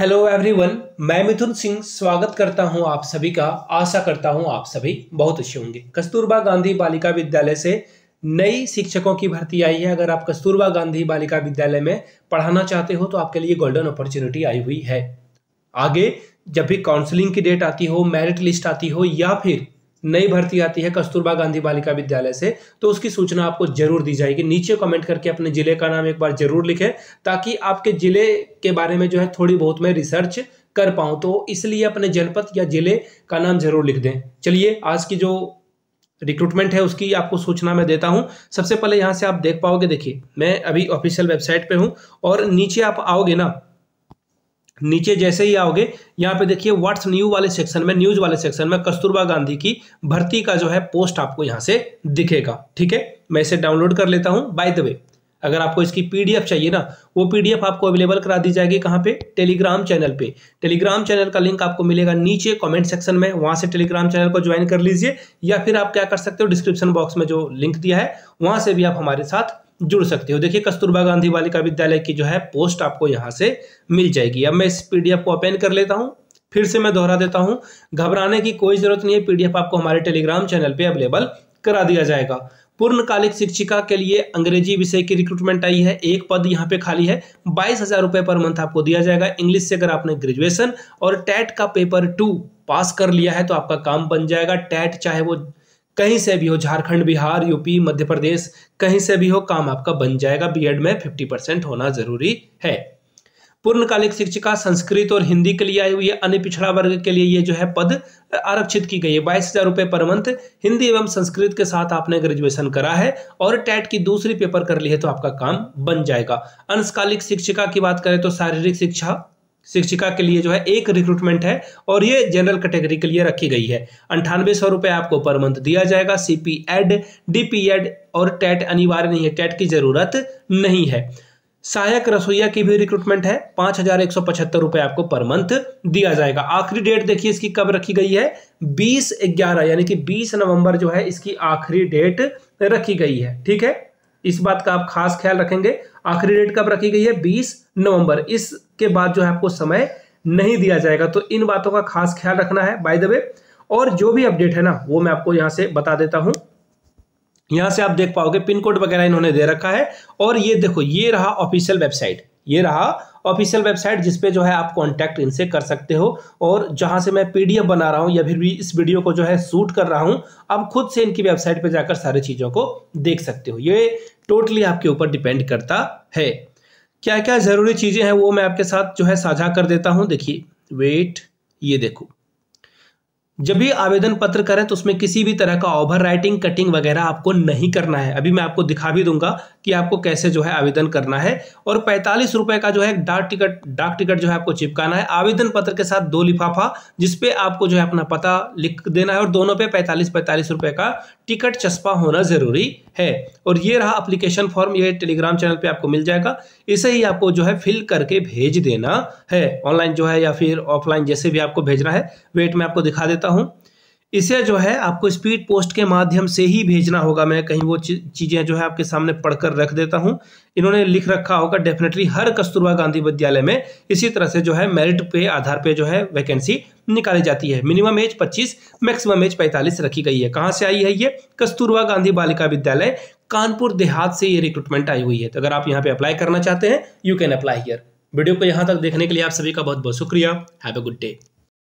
hello everyone मैं मिथुन सिंह स्वागत करता हूं आप सभी का आशा करता हूं आप सभी बहुत अच्छे होंगे कस्तूरबा गांधी बालिका विद्यालय से नई शिक्षकों की भर्ती आई है अगर आप कस्तूरबा गांधी बालिका विद्यालय में पढ़ाना चाहते हो तो आपके लिए गोल्डन अपॉर्चुनिटी आई हुई है आगे जब भी काउंसलिंग की डेट आती हो मेरिट लिस्ट आती हो या फिर नई भर्ती आती है कस्तूरबा गांधी बालिका विद्यालय से तो उसकी सूचना आपको जरूर दी जाएगी नीचे कमेंट करके अपने जिले का नाम एक बार जरूर लिखें ताकि आपके जिले के बारे में जो है थोड़ी बहुत मैं रिसर्च कर पाऊँ तो इसलिए अपने जनपद या जिले का नाम जरूर लिख दें चलिए आज की जो रिक्रूटमेंट है उसकी आपको सूचना मैं देता हूं सबसे पहले यहां से आप देख पाओगे देखिए मैं अभी ऑफिशियल वेबसाइट पे हूं और नीचे आप आओगे ना नीचे जैसे ही आओगे यहाँ पे देखिए व्हाट्स न्यू वाले सेक्शन में न्यूज वाले सेक्शन में कस्तूरबा गांधी की भर्ती का जो है पोस्ट आपको यहाँ से दिखेगा ठीक है मैं इसे डाउनलोड कर लेता हूँ बाय द वे अगर आपको इसकी पीडीएफ चाहिए ना वो पीडीएफ आपको अवेलेबल करा दी जाएगी कहाँ पे टेलीग्राम चैनल पे टेलीग्राम चैनल का लिंक आपको मिलेगा नीचे कमेंट सेक्शन में वहां से टेलीग्राम चैनल को ज्वाइन कर लीजिए या फिर आप क्या कर सकते हो डिस्क्रिप्शन बॉक्स में जो लिंक दिया है वहां से भी आप हमारे साथ जुड़ सकते हो देखिए कस्तूरबा गांधी बालिका विद्यालय की जो है पोस्ट आपको यहाँ से मिल जाएगी अब मैं इस पीडीएफ को ओपन कर लेता हूँ फिर से मैं दोहरा देता हूँ घबराने की कोई ज़रूरत नहीं है पीडीएफ आपको हमारे टेलीग्राम चैनल पे अवेलेबल करा दिया जाएगा पूर्णकालिक शिक्षिका के लिए अंग्रेजी विषय की रिक्रूटमेंट आई है एक पद यहाँ पे खाली है बाईस हज़ार रुपये पर मंथ आपको दिया जाएगा इंग्लिश से अगर आपने ग्रेजुएशन और टैट का पेपर टू पास कर लिया है तो आपका काम बन जाएगा टैट चाहे वो कहीं से भी हो झारखंड बिहार यूपी मध्य प्रदेश कहीं से भी हो काम आपका बन जाएगा बी में फिफ्टी परसेंट होना जरूरी है पूर्णकालिक शिक्षिका संस्कृत और हिंदी के लिए आई हुई है अन्य पिछड़ा वर्ग के लिए ये जो है पद आरक्षित की गई है बाईस हजार रुपये पर मंथ हिंदी एवं संस्कृत के साथ आपने ग्रेजुएशन करा है और टैट की दूसरी पेपर कर ली है तो आपका काम बन जाएगा अंशकालिक शिक्षिका की बात करें तो शारीरिक शिक्षा शिक्षिका के लिए जो है एक रिक्रूटमेंट है और ये जनरल कैटेगरी के लिए रखी गई है अंठानवे सौ रुपये आपको पर मंथ दिया जाएगा सीपी एड डीपी एड और टेट अनिवार्य नहीं है टेट की ज़रूरत नहीं है सहायक रसोईया की भी रिक्रूटमेंट है पाँच हजार एक सौ पचहत्तर रुपये आपको पर मंथ दिया जाएगा आखिरी डेट देखिए इसकी कब रखी गई है बीस ग्यारह यानी कि बीस नवंबर जो है इसकी आखिरी डेट रखी गई है ठीक है इस बात का आप खास ख्याल रखेंगे आखिरी डेट कब रखी गई है बीस नवंबर इस के बाद जो है आपको समय नहीं दिया जाएगा तो इन बातों का खास ख्याल रखना है बाय द वे और जो भी अपडेट है ना वो मैं आपको यहाँ से बता देता हूँ यहाँ से आप देख पाओगे पिन कोड वगैरह इन्होंने दे रखा है और ये देखो ये रहा ऑफिशियल वेबसाइट ये रहा ऑफिशियल वेबसाइट जिसपे जो है आप कॉन्टैक्ट इनसे कर सकते हो और जहां से मैं पीडीएफ बना रहा हूं या फिर भी इस वीडियो को जो है शूट कर रहा हूं आप खुद से इनकी वेबसाइट पर जाकर सारी चीज़ों को देख सकते हो ये टोटली आपके ऊपर डिपेंड करता है क्या क्या ज़रूरी चीज़ें हैं वो मैं आपके साथ जो है साझा कर देता हूँ देखिए वेट ये देखो जब भी आवेदन पत्र करें तो उसमें किसी भी तरह का ओवर राइटिंग कटिंग वगैरह आपको नहीं करना है अभी मैं आपको दिखा भी दूंगा कि आपको कैसे जो है आवेदन करना है और पैंतालीस रुपए का जो है डाक टिकट डाक टिकट जो है आपको चिपकाना है आवेदन पत्र के साथ दो लिफाफा जिसपे आपको जो है अपना पता लिख देना है और दोनों पे पैंतालीस पैंतालीस रुपए का टिकट चस्पा होना ज़रूरी है और ये रहा अप्लीकेशन फॉर्म ये टेलीग्राम चैनल पे आपको मिल जाएगा इसे ही आपको जो है फिल करके भेज देना है ऑनलाइन जो है या फिर ऑफलाइन जैसे भी आपको भेजना है वेट मैं आपको दिखा देता हूँ इसे जो है आपको स्पीड पोस्ट के माध्यम से ही भेजना होगा मैं कहीं वो चीज़ें जो है आपके सामने पढ़कर रख देता हूँ इन्होंने लिख रखा होगा डेफिनेटली हर कस्तूरबा गांधी विद्यालय में इसी तरह से जो है मेरिट पे आधार पे जो है वैकेंसी निकाली जाती है मिनिमम एज 25 मैक्सिमम एज 45 रखी गई है कहाँ से आई है ये कस्तूरबा गांधी बालिका विद्यालय कानपुर देहात से ये रिक्रूटमेंट आई हुई है तो अगर आप यहाँ पे अप्लाई करना चाहते हैं you can apply here video को यहाँ तक देखने के लिए आप सभी का बहुत बहुत शुक्रिया हैव ए गुड डे